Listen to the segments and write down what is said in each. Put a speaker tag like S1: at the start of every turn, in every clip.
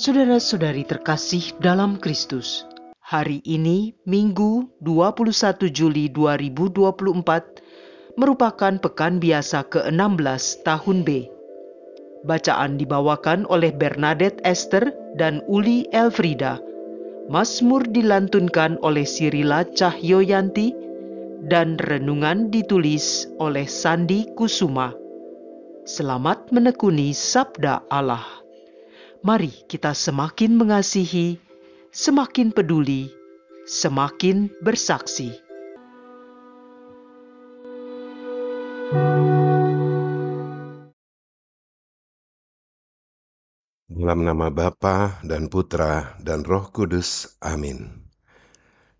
S1: Saudara-saudari terkasih dalam Kristus, hari ini Minggu 21 Juli 2024 merupakan pekan biasa ke-16 tahun B. Bacaan dibawakan oleh Bernadette Esther dan Uli Elfrida. Masmur dilantunkan oleh Sirila Cahyoyanti dan renungan ditulis oleh Sandi Kusuma. Selamat menekuni sabda Allah mari kita semakin mengasihi, semakin peduli, semakin bersaksi.
S2: Dalam nama Bapa dan Putra dan Roh Kudus. Amin.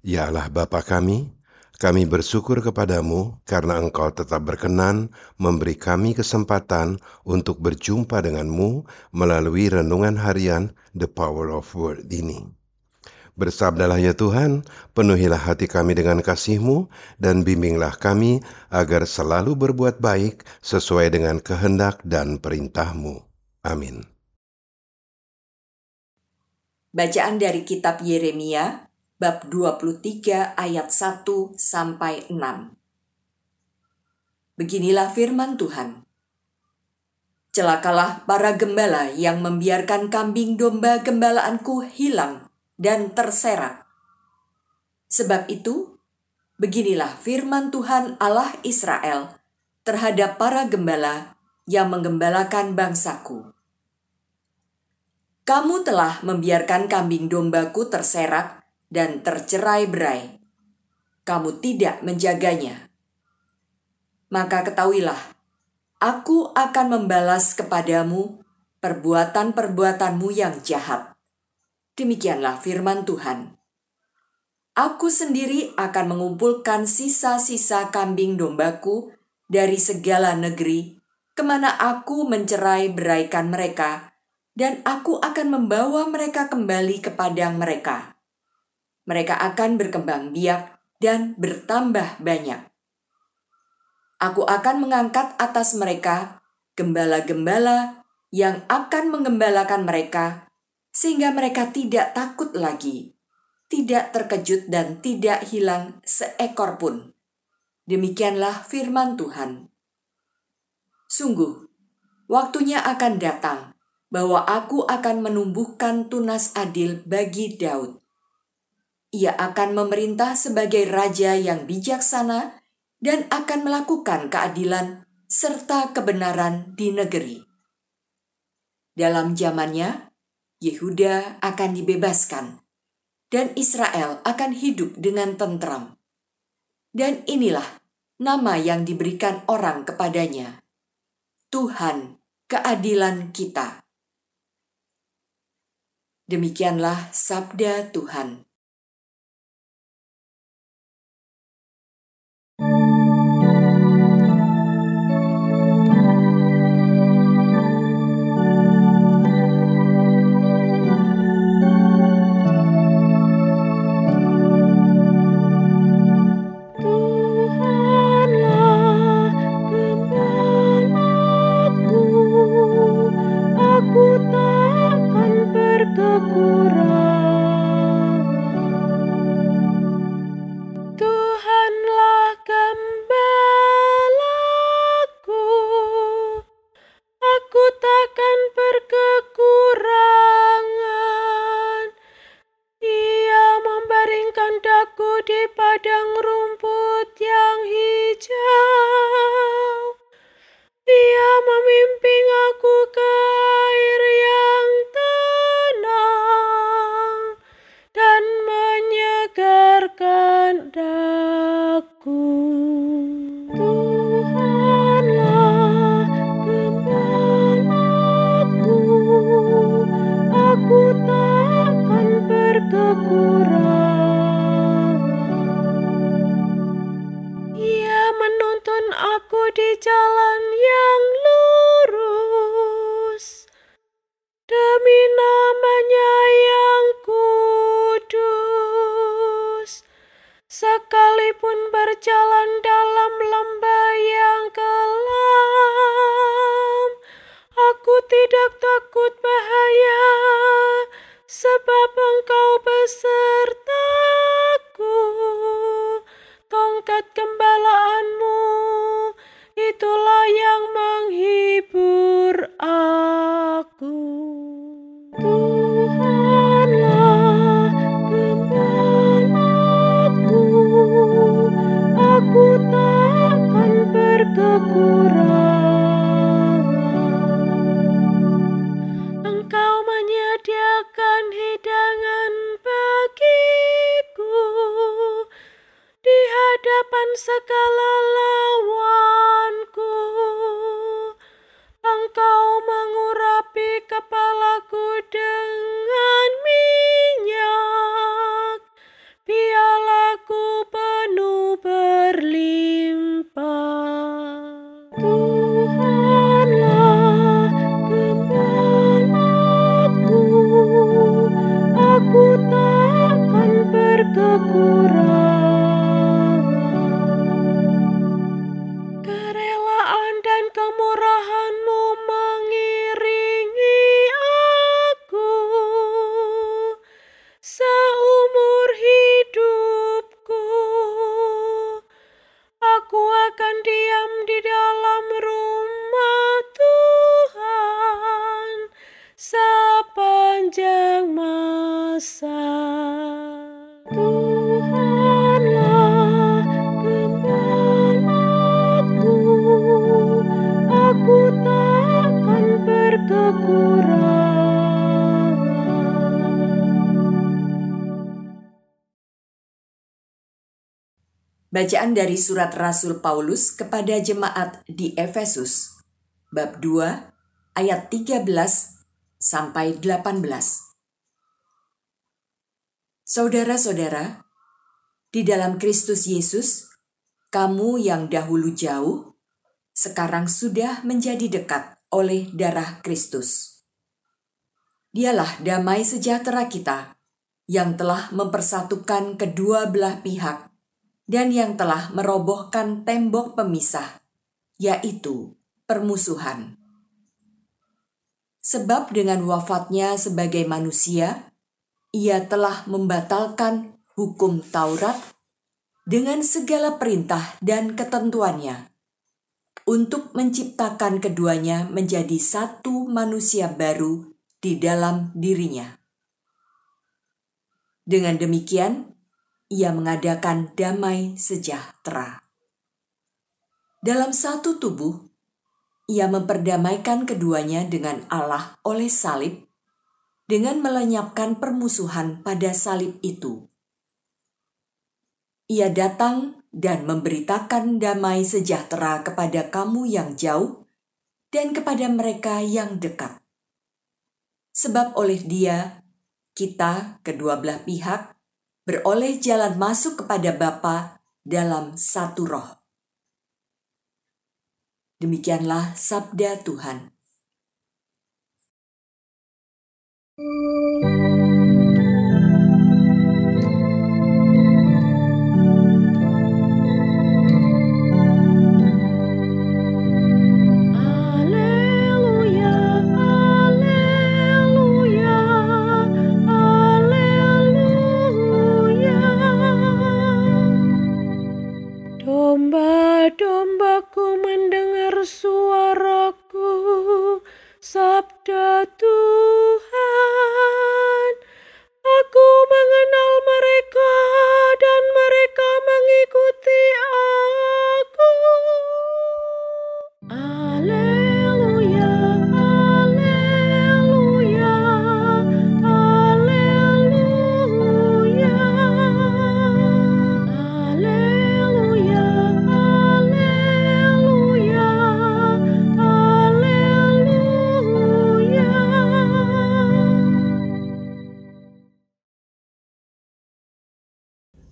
S2: Ya Allah Bapa kami, kami bersyukur kepadamu karena Engkau tetap berkenan memberi kami kesempatan untuk berjumpa denganmu melalui renungan harian The Power of Word ini. Bersabdalah ya Tuhan, penuhilah hati kami dengan kasihmu dan bimbinglah kami agar selalu berbuat baik sesuai dengan kehendak dan perintahmu. Amin.
S1: Bacaan dari kitab Yeremia bab 23 ayat 1 sampai 6. Beginilah firman Tuhan. Celakalah para gembala yang membiarkan kambing domba gembalaanku hilang dan terserak. Sebab itu, beginilah firman Tuhan Allah Israel terhadap para gembala yang menggembalakan bangsaku. Kamu telah membiarkan kambing dombaku terserak dan tercerai-berai. Kamu tidak menjaganya. Maka ketahuilah, aku akan membalas kepadamu perbuatan-perbuatanmu yang jahat. Demikianlah firman Tuhan. Aku sendiri akan mengumpulkan sisa-sisa kambing dombaku dari segala negeri, kemana aku mencerai beraikan mereka, dan aku akan membawa mereka kembali ke padang mereka mereka akan berkembang biak dan bertambah banyak. Aku akan mengangkat atas mereka gembala-gembala yang akan mengembalakan mereka, sehingga mereka tidak takut lagi, tidak terkejut, dan tidak hilang seekor pun. Demikianlah firman Tuhan. Sungguh, waktunya akan datang bahwa Aku akan menumbuhkan tunas adil bagi Daud ia akan memerintah sebagai raja yang bijaksana dan akan melakukan keadilan serta kebenaran di negeri. Dalam zamannya, Yehuda akan dibebaskan dan Israel akan hidup dengan tentram. Dan inilah nama yang diberikan orang kepadanya. Tuhan, keadilan kita. Demikianlah sabda Tuhan.
S3: di jalan yang
S1: Bacaan dari surat Rasul Paulus kepada jemaat di Efesus, bab 2, ayat 13 sampai 18. Saudara-saudara, di dalam Kristus Yesus, kamu yang dahulu jauh, sekarang sudah menjadi dekat oleh darah Kristus. Dialah damai sejahtera kita yang telah mempersatukan kedua belah pihak dan yang telah merobohkan tembok pemisah, yaitu permusuhan. Sebab dengan wafatnya sebagai manusia, ia telah membatalkan hukum Taurat dengan segala perintah dan ketentuannya untuk menciptakan keduanya menjadi satu manusia baru di dalam dirinya. Dengan demikian, ia mengadakan damai sejahtera. Dalam satu tubuh, ia memperdamaikan keduanya dengan Allah oleh salib, dengan melenyapkan permusuhan pada salib itu. Ia datang dan memberitakan damai sejahtera kepada kamu yang jauh dan kepada mereka yang dekat. Sebab oleh Dia, kita kedua belah pihak beroleh jalan masuk kepada Bapa dalam satu roh. Demikianlah sabda Tuhan. thank you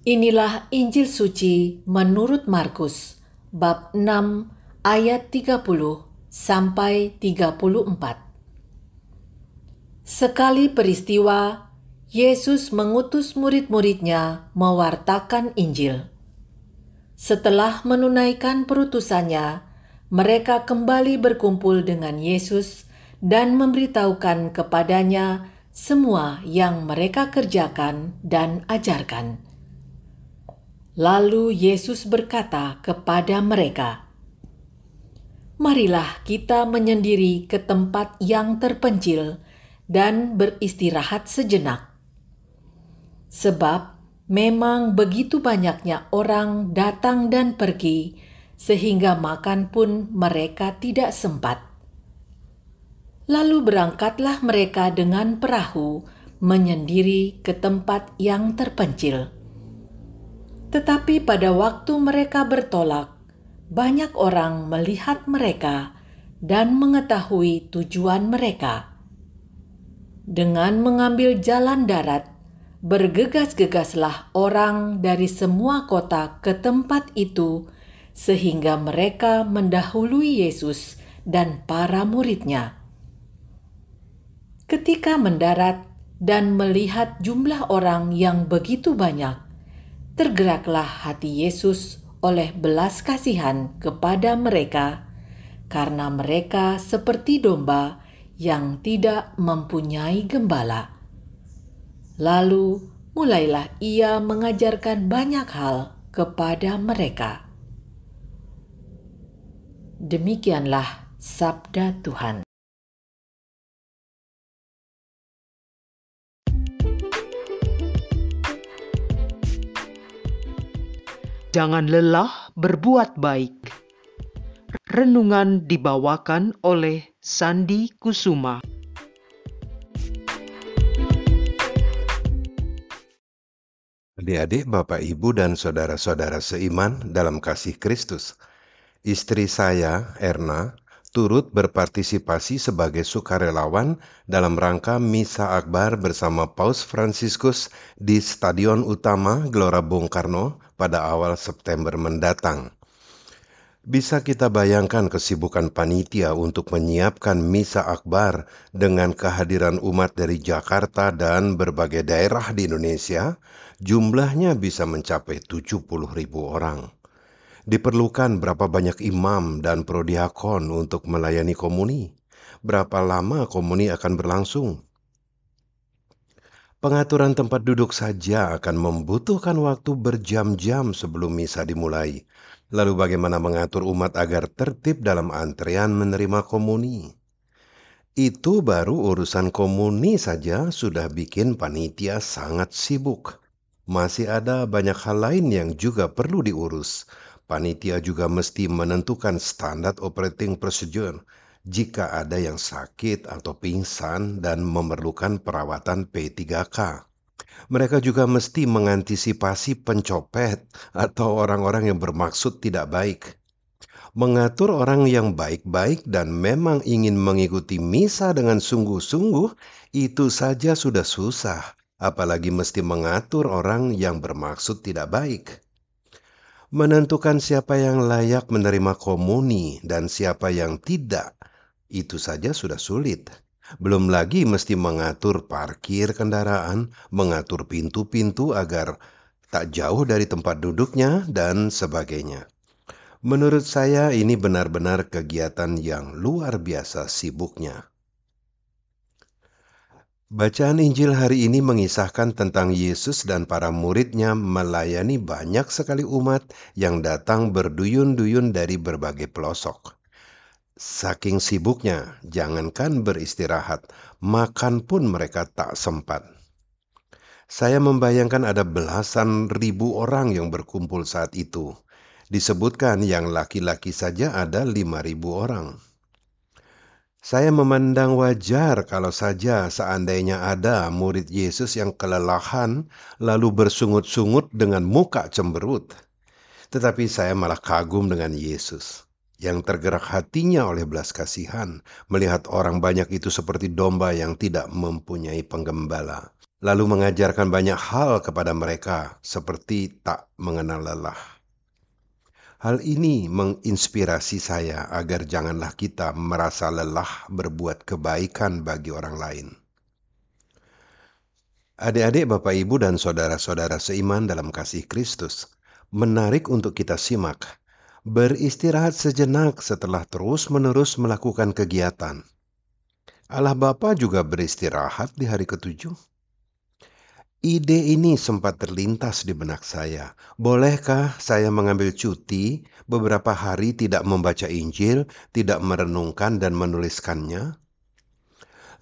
S4: Inilah Injil suci menurut Markus, bab 6 ayat 30 sampai 34. Sekali peristiwa, Yesus mengutus murid-muridnya mewartakan Injil. Setelah menunaikan perutusannya, mereka kembali berkumpul dengan Yesus dan memberitahukan kepadanya semua yang mereka kerjakan dan ajarkan Lalu Yesus berkata kepada mereka, "Marilah kita menyendiri ke tempat yang terpencil dan beristirahat sejenak, sebab memang begitu banyaknya orang datang dan pergi, sehingga makan pun mereka tidak sempat." Lalu berangkatlah mereka dengan perahu menyendiri ke tempat yang terpencil tetapi pada waktu mereka bertolak, banyak orang melihat mereka dan mengetahui tujuan mereka. Dengan mengambil jalan darat, bergegas-gegaslah orang dari semua kota ke tempat itu, sehingga mereka mendahului Yesus dan para muridnya. Ketika mendarat dan melihat jumlah orang yang begitu banyak, tergeraklah hati Yesus oleh belas kasihan kepada mereka, karena mereka seperti domba yang tidak mempunyai gembala. Lalu mulailah ia mengajarkan banyak hal kepada mereka. Demikianlah sabda Tuhan.
S1: Jangan lelah berbuat baik. Renungan dibawakan oleh Sandi Kusuma.
S2: Adik-adik, Bapak, Ibu, dan saudara-saudara seiman dalam kasih Kristus, istri saya, Erna, turut berpartisipasi sebagai sukarelawan dalam rangka Misa Akbar bersama Paus Fransiskus di Stadion Utama Gelora Bung Karno pada awal September mendatang. Bisa kita bayangkan kesibukan panitia untuk menyiapkan misa akbar dengan kehadiran umat dari Jakarta dan berbagai daerah di Indonesia, jumlahnya bisa mencapai 70 ribu orang. Diperlukan berapa banyak imam dan prodiakon untuk melayani komuni? Berapa lama komuni akan berlangsung? Pengaturan tempat duduk saja akan membutuhkan waktu berjam-jam sebelum misa dimulai. Lalu bagaimana mengatur umat agar tertib dalam antrean menerima komuni? Itu baru urusan komuni saja sudah bikin panitia sangat sibuk. Masih ada banyak hal lain yang juga perlu diurus. Panitia juga mesti menentukan standar operating procedure jika ada yang sakit atau pingsan dan memerlukan perawatan P3K. Mereka juga mesti mengantisipasi pencopet atau orang-orang yang bermaksud tidak baik. Mengatur orang yang baik-baik dan memang ingin mengikuti misa dengan sungguh-sungguh itu saja sudah susah, apalagi mesti mengatur orang yang bermaksud tidak baik menentukan siapa yang layak menerima komuni dan siapa yang tidak itu saja sudah sulit. Belum lagi mesti mengatur parkir kendaraan, mengatur pintu-pintu agar tak jauh dari tempat duduknya, dan sebagainya. Menurut saya, ini benar-benar kegiatan yang luar biasa sibuknya. Bacaan Injil hari ini mengisahkan tentang Yesus dan para muridnya melayani banyak sekali umat yang datang berduyun-duyun dari berbagai pelosok. Saking sibuknya, jangankan beristirahat, makan pun mereka tak sempat. Saya membayangkan ada belasan ribu orang yang berkumpul saat itu. Disebutkan yang laki-laki saja ada lima ribu orang. Saya memandang wajar kalau saja seandainya ada murid Yesus yang kelelahan lalu bersungut-sungut dengan muka cemberut. Tetapi saya malah kagum dengan Yesus yang tergerak hatinya oleh belas kasihan, melihat orang banyak itu seperti domba yang tidak mempunyai penggembala, lalu mengajarkan banyak hal kepada mereka, seperti tak mengenal lelah. Hal ini menginspirasi saya agar janganlah kita merasa lelah berbuat kebaikan bagi orang lain. Adik-adik, bapak, ibu, dan saudara-saudara seiman dalam kasih Kristus, menarik untuk kita simak beristirahat sejenak setelah terus-menerus melakukan kegiatan. Allah Bapa juga beristirahat di hari ketujuh. Ide ini sempat terlintas di benak saya. Bolehkah saya mengambil cuti beberapa hari tidak membaca Injil, tidak merenungkan dan menuliskannya?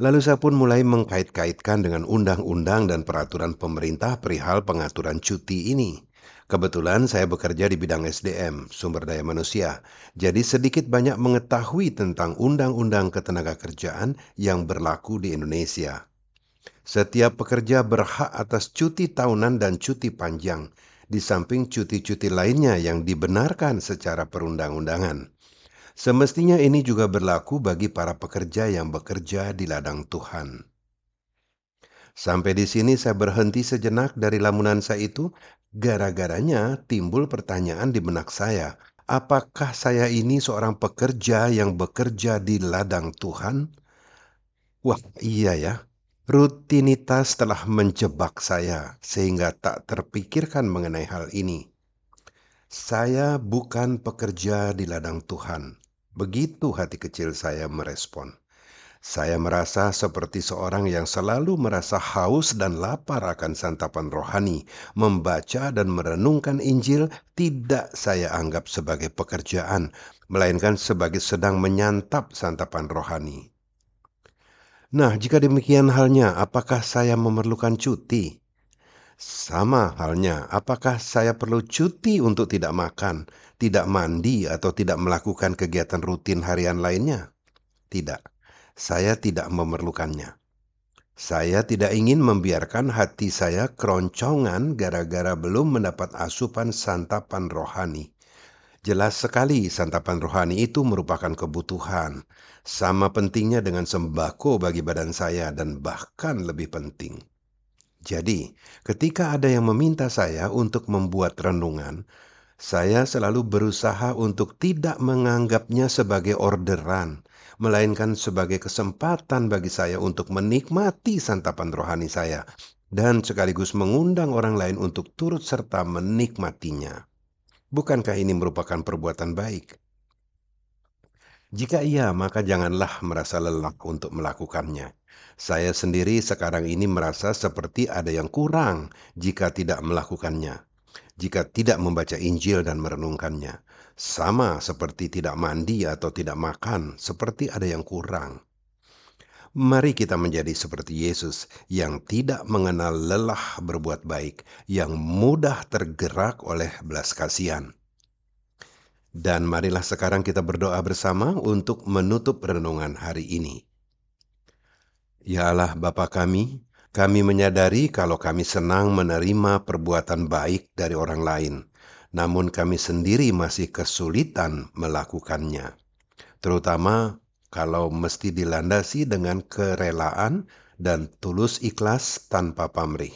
S2: Lalu saya pun mulai mengkait-kaitkan dengan undang-undang dan peraturan pemerintah perihal pengaturan cuti ini. Kebetulan saya bekerja di bidang SDM, sumber daya manusia, jadi sedikit banyak mengetahui tentang undang-undang Ketenaga Kerjaan yang berlaku di Indonesia. Setiap pekerja berhak atas cuti tahunan dan cuti panjang, di samping cuti-cuti lainnya yang dibenarkan secara perundang-undangan. Semestinya ini juga berlaku bagi para pekerja yang bekerja di ladang Tuhan. Sampai di sini saya berhenti sejenak dari lamunan saya itu Gara-garanya timbul pertanyaan di benak saya, apakah saya ini seorang pekerja yang bekerja di ladang Tuhan? Wah, iya ya. Rutinitas telah menjebak saya sehingga tak terpikirkan mengenai hal ini. Saya bukan pekerja di ladang Tuhan. Begitu hati kecil saya merespon. Saya merasa seperti seorang yang selalu merasa haus dan lapar akan santapan rohani. Membaca dan merenungkan Injil tidak saya anggap sebagai pekerjaan, melainkan sebagai sedang menyantap santapan rohani. Nah, jika demikian halnya, apakah saya memerlukan cuti? Sama halnya, apakah saya perlu cuti untuk tidak makan, tidak mandi, atau tidak melakukan kegiatan rutin harian lainnya? Tidak saya tidak memerlukannya. Saya tidak ingin membiarkan hati saya keroncongan gara-gara belum mendapat asupan santapan rohani. Jelas sekali santapan rohani itu merupakan kebutuhan, sama pentingnya dengan sembako bagi badan saya dan bahkan lebih penting. Jadi, ketika ada yang meminta saya untuk membuat renungan, saya selalu berusaha untuk tidak menganggapnya sebagai orderan, melainkan sebagai kesempatan bagi saya untuk menikmati santapan rohani saya dan sekaligus mengundang orang lain untuk turut serta menikmatinya. Bukankah ini merupakan perbuatan baik? Jika iya, maka janganlah merasa lelah untuk melakukannya. Saya sendiri sekarang ini merasa seperti ada yang kurang jika tidak melakukannya jika tidak membaca Injil dan merenungkannya. Sama seperti tidak mandi atau tidak makan, seperti ada yang kurang. Mari kita menjadi seperti Yesus yang tidak mengenal lelah berbuat baik, yang mudah tergerak oleh belas kasihan. Dan marilah sekarang kita berdoa bersama untuk menutup renungan hari ini. Ya Allah Bapa kami, kami menyadari kalau kami senang menerima perbuatan baik dari orang lain, namun kami sendiri masih kesulitan melakukannya, terutama kalau mesti dilandasi dengan kerelaan dan tulus ikhlas tanpa pamrih.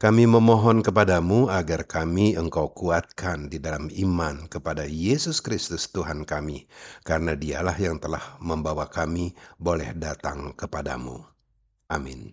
S2: Kami memohon kepadamu agar kami engkau kuatkan di dalam iman kepada Yesus Kristus Tuhan kami, karena dialah yang telah membawa kami boleh datang kepadamu. Amin.